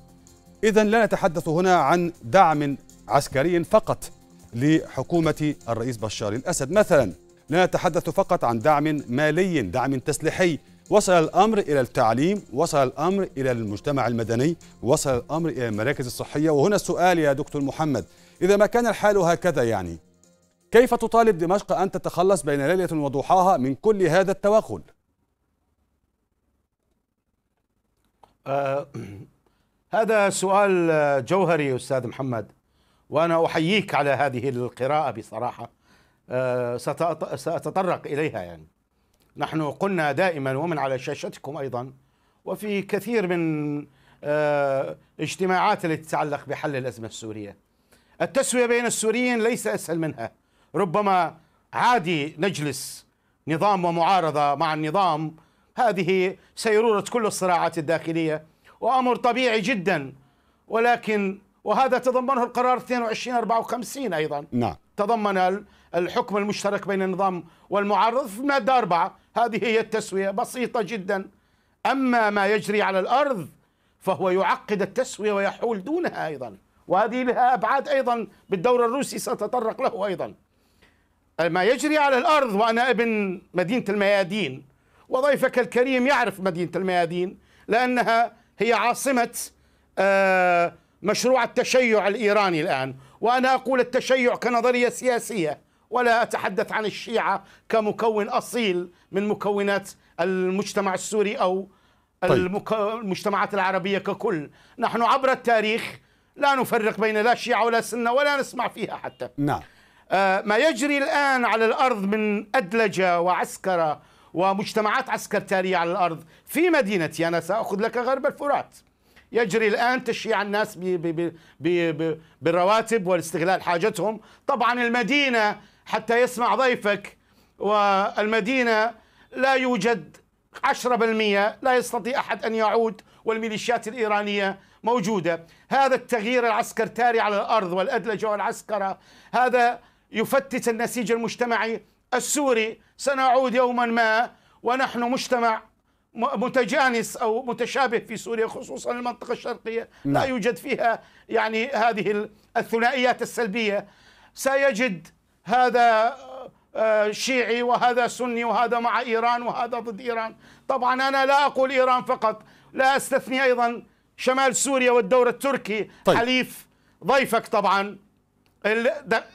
إذا لا نتحدث هنا عن دعم عسكري فقط لحكومة الرئيس بشار الأسد مثلا لا نتحدث فقط عن دعم مالي دعم تسليحي وصل الأمر إلى التعليم وصل الأمر إلى المجتمع المدني وصل الأمر إلى المراكز الصحية وهنا السؤال يا دكتور محمد إذا ما كان الحال هكذا يعني كيف تطالب دمشق أن تتخلص بين ليلة وضحاها من كل هذا التوغل؟ آه هذا سؤال جوهري أستاذ محمد وأنا أحييك على هذه القراءة بصراحة آه، سأتطرق إليها يعني نحن قلنا دائما ومن على شاشتكم أيضا وفي كثير من آه، اجتماعات التي تتعلق بحل الأزمة السورية التسوية بين السوريين ليس أسهل منها ربما عادي نجلس نظام ومعارضة مع النظام هذه سيرورة كل الصراعات الداخلية وأمر طبيعي جدا ولكن وهذا تضمنه القرار 2254 أيضا نعم تضمن الحكم المشترك بين النظام والمعارض في مادة أربعة هذه هي التسوية بسيطة جدا أما ما يجري على الأرض فهو يعقد التسوية ويحول دونها أيضا وهذه لها أبعاد أيضا بالدور الروسي سأتطرق له أيضا ما يجري على الأرض وأنا ابن مدينة الميادين وضيفك الكريم يعرف مدينة الميادين لأنها هي عاصمة آه مشروع التشيع الايراني الان وانا اقول التشيع كنظريه سياسيه ولا اتحدث عن الشيعه كمكون اصيل من مكونات المجتمع السوري او طيب. المجتمعات العربيه ككل نحن عبر التاريخ لا نفرق بين لا شيعه ولا سنه ولا نسمع فيها حتى نعم آه، ما يجري الان على الارض من ادلجه وعسكره ومجتمعات عسكرتاريه على الارض في مدينتي انا ساخذ لك غرب الفرات يجري الآن تشييع الناس بالرواتب والاستغلال حاجتهم طبعا المدينة حتى يسمع ضيفك والمدينة لا يوجد 10% لا يستطيع أحد أن يعود والميليشيات الإيرانية موجودة هذا التغيير العسكرتاري على الأرض والأدلجة والعسكرة هذا يفتت النسيج المجتمعي السوري سنعود يوما ما ونحن مجتمع متجانس او متشابه في سوريا خصوصا المنطقه الشرقيه نعم. لا يوجد فيها يعني هذه الثنائيات السلبيه سيجد هذا آه، شيعي وهذا سني وهذا مع ايران وهذا ضد ايران طبعا انا لا اقول ايران فقط لا استثني ايضا شمال سوريا والدور التركي طيب. حليف ضيفك طبعا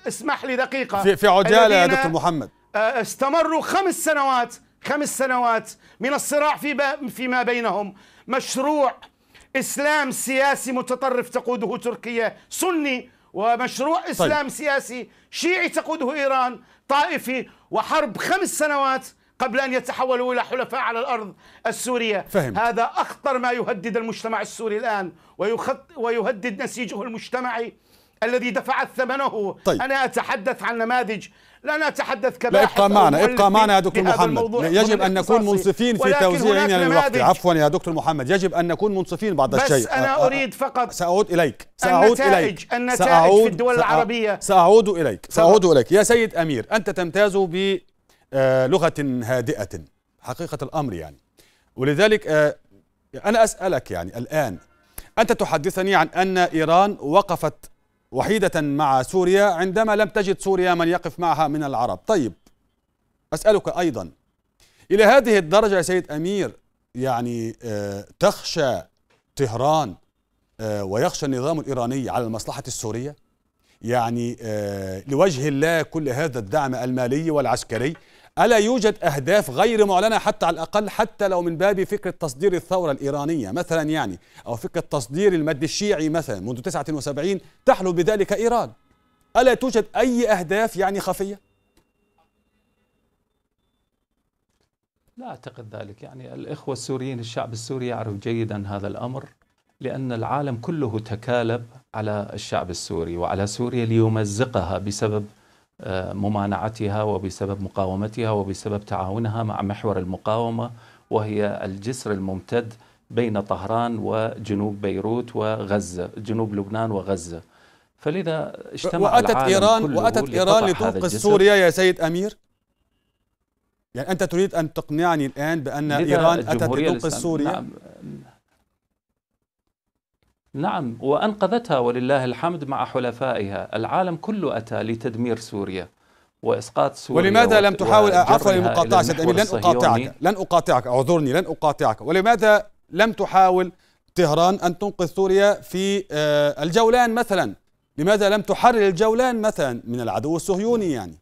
اسمح لي دقيقه في, في عجاله يا دكتور محمد آه، استمروا خمس سنوات خمس سنوات من الصراع في فيما بينهم مشروع إسلام سياسي متطرف تقوده تركيا سني ومشروع طيب. إسلام طيب. سياسي شيعي تقوده إيران طائفي وحرب خمس سنوات قبل أن يتحولوا إلى حلفاء على الأرض السورية فهمت. هذا أخطر ما يهدد المجتمع السوري الآن ويخط ويهدد نسيجه المجتمعي الذي دفعت ثمنه طيب. أنا أتحدث عن نماذج لا نتحدث كباحث لا ابقى معنا ابقى معنا يا دكتور محمد يجب ان نكون منصفين في توزيعنا للوقت عفوا يا دكتور محمد يجب ان نكون منصفين بعض بس الشيء بس انا اريد فقط ساعود اليك ساعود النتائج اليك النتائج سأعود في الدول العربيه ساعود اليك ساعود اليك يا سيد امير انت تمتاز بلغه آه، هادئه حقيقه الامر يعني ولذلك آه، انا اسالك يعني الان انت تحدثني عن ان ايران وقفت وحيدة مع سوريا عندما لم تجد سوريا من يقف معها من العرب طيب أسألك أيضا إلى هذه الدرجة يا سيد أمير يعني آه، تخشى طهران آه، ويخشى النظام الإيراني على المصلحة السورية يعني آه، لوجه الله كل هذا الدعم المالي والعسكري ألا يوجد أهداف غير معلنة حتى على الأقل حتى لو من باب فكرة تصدير الثورة الإيرانية مثلا يعني أو فكرة تصدير المد الشيعي مثلا منذ 79 تحلو بذلك إيران ألا توجد أي أهداف يعني خفية؟ لا أعتقد ذلك يعني الإخوة السوريين الشعب السوري يعرف جيدا هذا الأمر لأن العالم كله تكالب على الشعب السوري وعلى سوريا ليمزقها بسبب ممانعتها وبسبب مقاومتها وبسبب تعاونها مع محور المقاومة وهي الجسر الممتد بين طهران وجنوب بيروت وغزة جنوب لبنان وغزة فلذا اجتمع وأتت العالم إيران كله وأتت إيران لتنقذ سوريا يا سيد أمير يعني أنت تريد أن تقنعني الآن بأن إيران أتت لتنقذ سوريا نعم نعم وأنقذتها ولله الحمد مع حلفائها العالم كله أتى لتدمير سوريا واسقاط سوريا ولماذا لم تحاول عفوا المقاطعه سيد امين لن اقاطعك لن اقاطعك اعذرني لن اقاطعك ولماذا لم تحاول طهران ان تنقذ سوريا في آه، الجولان مثلا لماذا لم تحرر الجولان مثلا من العدو الصهيوني يعني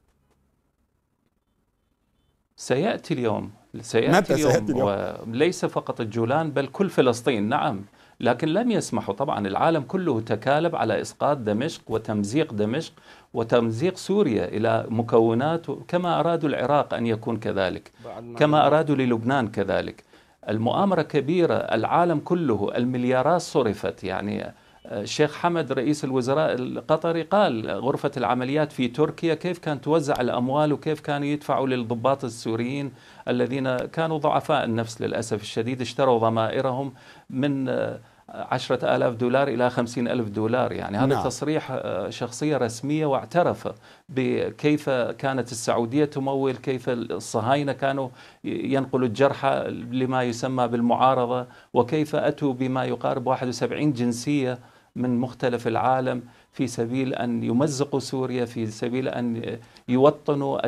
سياتي اليوم سياتي, اليوم, سيأتي اليوم وليس فقط الجولان بل كل فلسطين نعم لكن لم يسمحوا طبعا العالم كله تكالب على إسقاط دمشق وتمزيق دمشق وتمزيق سوريا إلى مكونات كما أرادوا العراق أن يكون كذلك كما أرادوا للبنان كذلك المؤامرة كبيرة العالم كله المليارات صرفت يعني آه، الشيخ حمد رئيس الوزراء القطري قال غرفة العمليات في تركيا كيف كان توزع الأموال وكيف كانوا يدفعوا للضباط السوريين الذين كانوا ضعفاء النفس للأسف الشديد اشتروا ضمائرهم من آه، عشرة آلاف دولار إلى خمسين ألف دولار يعني هذا نعم. تصريح آه، شخصية رسمية واعترف بكيف كانت السعودية تمول كيف الصهاينة كانوا ينقلوا الجرحى لما يسمى بالمعارضة وكيف أتوا بما يقارب 71 جنسية من مختلف العالم في سبيل أن يمزقوا سوريا في سبيل أن يوطنوا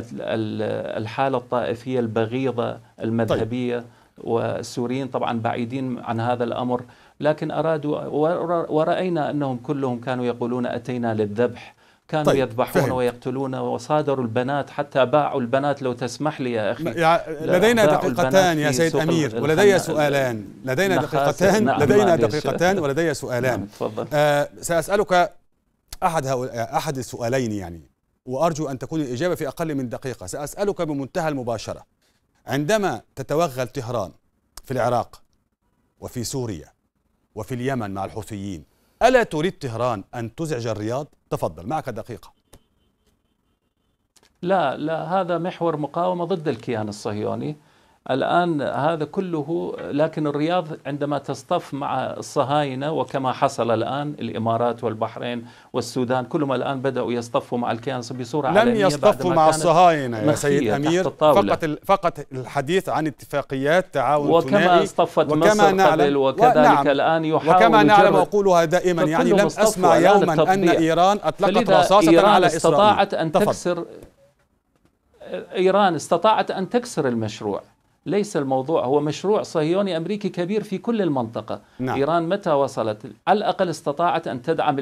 الحالة الطائفية البغيضة المذهبية طيب. والسوريين طبعا بعيدين عن هذا الأمر لكن أرادوا ورأينا أنهم كلهم كانوا يقولون أتينا للذبح كانوا طيب يذبحون فهم. ويقتلون وصادروا البنات حتى باعوا البنات لو تسمح لي يا أخي لدينا دقيقتان يا سيد أمير ولدي سؤالان لدينا دقيقتان نعم لدينا دقيقتان ولدي سؤالان نعم آه سأسألك أحد هؤلاء أحد السؤالين يعني وأرجو أن تكون الإجابة في أقل من دقيقة سأسألك بمنتهى المباشرة عندما تتوغل طهران في العراق وفي سوريا وفي اليمن مع الحوثيين ألا تريد طهران أن تزعج الرياض؟ تفضل معك دقيقة لا لا هذا محور مقاومة ضد الكيان الصهيوني الآن هذا كله لكن الرياض عندما تصطف مع الصهاينة وكما حصل الآن الإمارات والبحرين والسودان كلهم الآن بدأوا يصطفوا مع الكيان بصورة لم علنية يصطفوا مع الصهاينة يا سيد أمير فقط فقط الحديث عن اتفاقيات تعاون وكما اصطفت وكما مصر نعلم قبل وكذلك نعم الآن يحاول وكما نعلم وأقولها دائما يعني لم أسمع يوما أن إيران أطلقت رصاصة إيران على إسرائيل استطاعت أن تكسر إيران استطاعت أن تكسر المشروع ليس الموضوع هو مشروع صهيوني أمريكي كبير في كل المنطقة نعم. إيران متى وصلت على الأقل استطاعت أن تدعم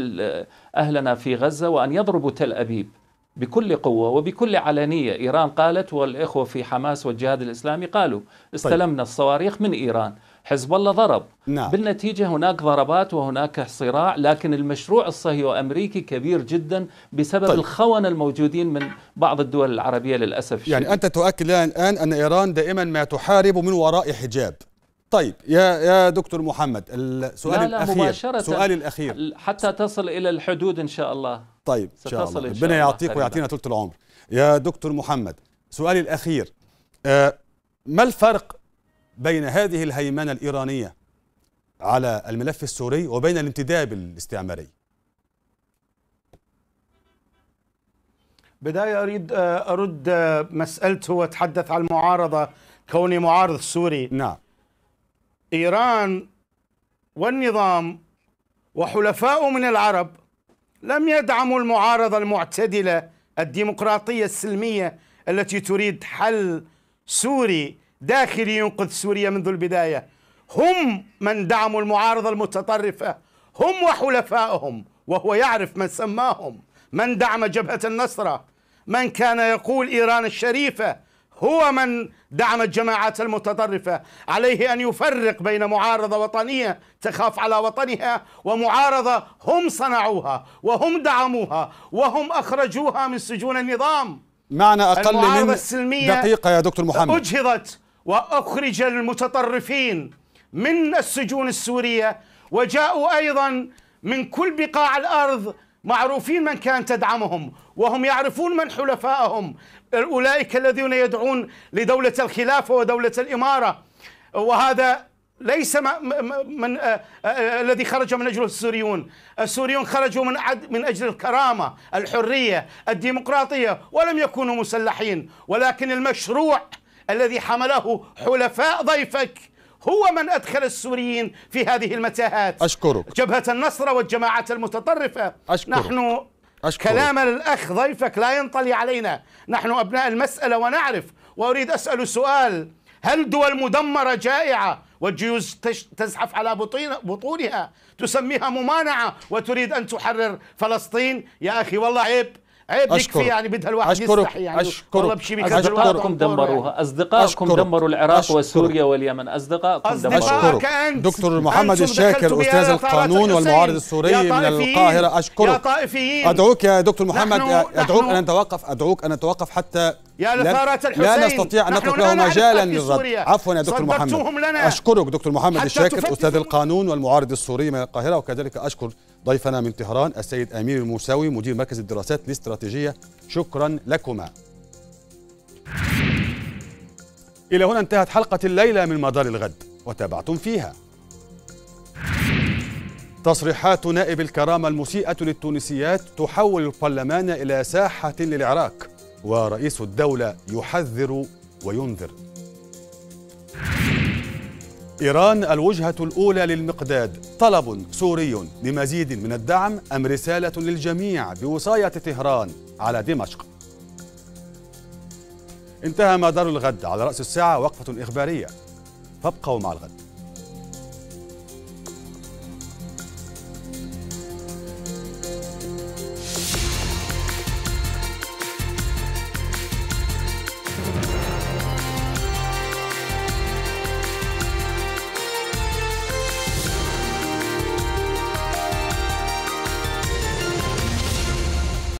أهلنا في غزة وأن يضربوا تل أبيب بكل قوة وبكل علانية إيران قالت والإخوة في حماس والجهاد الإسلامي قالوا طيب. استلمنا طيب. الصواريخ من إيران حزب الله ضرب نعم. بالنتيجة هناك ضربات وهناك صراع لكن المشروع الصهيوني أمريكي كبير جدا بسبب طيب. الخونة الموجودين من بعض الدول العربية للأسف يعني أنت تؤكد الآن أن إيران دائما ما تحارب من وراء حجاب طيب يا يا دكتور محمد السؤال لا لا الاخير مباشرة سؤالي الاخير حتى تصل الى الحدود ان شاء الله طيب ان شاء الله ربنا يعطيك ويعطينا طولة العمر يا دكتور محمد سؤالي الاخير آه، ما الفرق بين هذه الهيمنة الإيرانية على الملف السوري وبين الانتداب الاستعماري بداية أريد أرد مسألته وأتحدث عن المعارضة كوني معارض سوري نعم إيران والنظام وحلفاء من العرب لم يدعموا المعارضة المعتدلة الديمقراطية السلمية التي تريد حل سوري داخلي ينقذ سوريا منذ البداية هم من دعموا المعارضة المتطرفة هم وحلفائهم وهو يعرف من سماهم من دعم جبهة النصرة من كان يقول إيران الشريفة هو من دعم الجماعات المتطرفة عليه أن يفرق بين معارضة وطنية تخاف على وطنها ومعارضة هم صنعوها وهم دعموها وهم أخرجوها من سجون النظام معنى أقل من دقيقة يا دكتور محمد أجهضت واخرج المتطرفين من السجون السوريه وجاءوا ايضا من كل بقاع الارض معروفين من كان تدعمهم وهم يعرفون من حلفائهم اولئك الذين يدعون لدوله الخلافه ودوله الاماره وهذا ليس من آه، آه، آه، الذي خرج من اجله السوريون، السوريون خرجوا من عد من اجل الكرامه، الحريه، الديمقراطيه ولم يكونوا مسلحين، ولكن المشروع الذي حمله حلفاء ضيفك هو من أدخل السوريين في هذه المتاهات أشكرك جبهة النصرة والجماعات المتطرفة أشكرك نحن أشكرك. كلام الأخ ضيفك لا ينطلي علينا نحن أبناء المسألة ونعرف وأريد أسأل سؤال هل دول مدمرة جائعة والجيوش تزحف على بطونها تسميها ممانعة وتريد أن تحرر فلسطين يا أخي والله عيب عيب إيه، أشكر يكفي يعني بدها الواحد أشكرك يستحي يعني أشكرك والله بشي أصدقائكم دمروها أصدقائكم دمروا العراق أشكرك وسوريا واليمن أصدقائكم دمروا أشكرك دكتور محمد الشاكر أستاذ القانون والمعارض السوري من القاهرة أشكرك يا طائفيين أدعوك يا دكتور محمد أدعوك أن نتوقف أدعوك أن نتوقف حتى يا الحسين لا نستطيع أن نترك له مجالا للرد عفوا يا دكتور محمد لنا. أشكرك دكتور محمد الشاكر أستاذ القانون والمعارض السوري من القاهرة وكذلك أشكر ضيفنا من طهران السيد امير الموساوي مدير مركز الدراسات الاستراتيجيه شكرا لكما الى هنا انتهت حلقه الليله من مدار الغد وتابعتم فيها تصريحات نائب الكرامه المسيئه للتونسيات تحول البرلمان الى ساحه للعراق ورئيس الدوله يحذر وينذر إيران الوجهة الأولى للمقداد طلب سوري لمزيد من الدعم أم رسالة للجميع بوصاية طهران على دمشق انتهى مدار الغد على رأس الساعة وقفة إخبارية فابقوا مع الغد